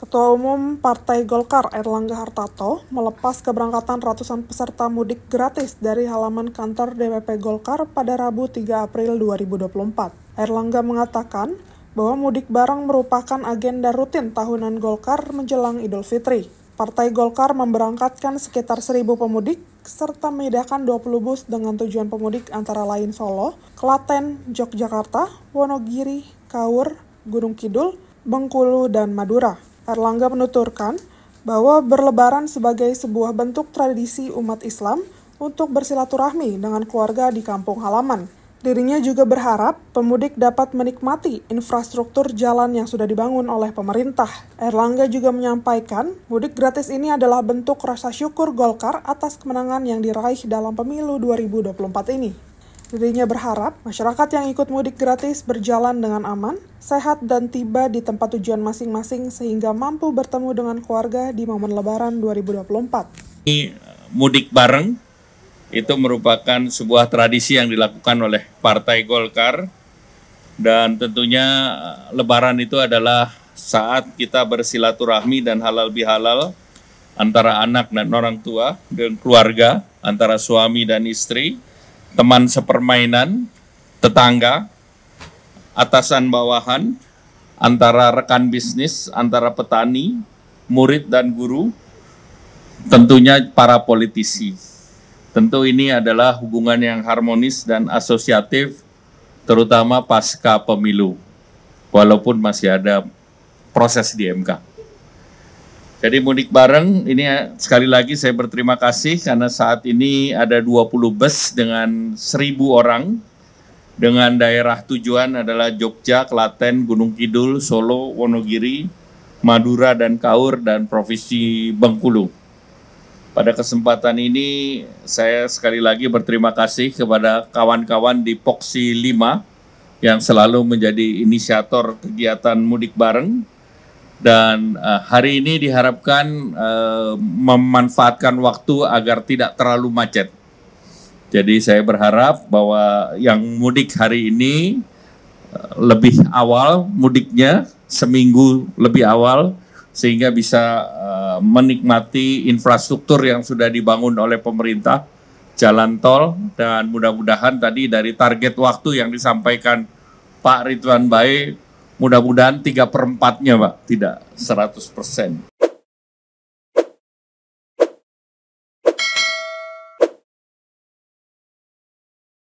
Ketua Umum Partai Golkar Erlangga Hartarto melepas keberangkatan ratusan peserta mudik gratis dari halaman kantor DPP Golkar pada Rabu 3 April 2024. Erlangga mengatakan bahwa mudik barang merupakan agenda rutin tahunan Golkar menjelang Idul Fitri. Partai Golkar memberangkatkan sekitar 1.000 pemudik serta memindahkan 20 bus dengan tujuan pemudik antara lain Solo, Klaten, Yogyakarta, Wonogiri, Kaur, Gunung Kidul, Bengkulu, dan Madura. Erlangga menuturkan bahwa berlebaran sebagai sebuah bentuk tradisi umat Islam untuk bersilaturahmi dengan keluarga di kampung halaman. Dirinya juga berharap pemudik dapat menikmati infrastruktur jalan yang sudah dibangun oleh pemerintah. Erlangga juga menyampaikan, mudik gratis ini adalah bentuk rasa syukur Golkar atas kemenangan yang diraih dalam pemilu 2024 ini. Dirinya berharap masyarakat yang ikut mudik gratis berjalan dengan aman, sehat, dan tiba di tempat tujuan masing-masing sehingga mampu bertemu dengan keluarga di momen Lebaran 2024. Ini eh, mudik bareng itu merupakan sebuah tradisi yang dilakukan oleh Partai Golkar dan tentunya eh, Lebaran itu adalah saat kita bersilaturahmi dan halal bihalal antara anak dan orang tua dan keluarga, antara suami dan istri teman sepermainan, tetangga, atasan bawahan, antara rekan bisnis, antara petani, murid dan guru, tentunya para politisi. Tentu ini adalah hubungan yang harmonis dan asosiatif terutama pasca pemilu. Walaupun masih ada proses di MK. Jadi mudik bareng ini ya, sekali lagi saya berterima kasih karena saat ini ada 20 bus dengan 1000 orang dengan daerah tujuan adalah Jogja, Klaten, Gunung Kidul, Solo, Wonogiri, Madura dan Kaur dan Provinsi Bengkulu. Pada kesempatan ini saya sekali lagi berterima kasih kepada kawan-kawan di Poksi 5 yang selalu menjadi inisiator kegiatan mudik bareng dan uh, hari ini diharapkan uh, memanfaatkan waktu agar tidak terlalu macet. Jadi saya berharap bahwa yang mudik hari ini eh, lebih awal mudiknya seminggu lebih awal sehingga bisa menikmati infrastruktur yang sudah dibangun oleh pemerintah jalan tol dan mudah-mudahan tadi dari target waktu yang disampaikan Pak Ridwan Baik Mudah-mudahan tiga perempatnya Pak, tidak 100 persen.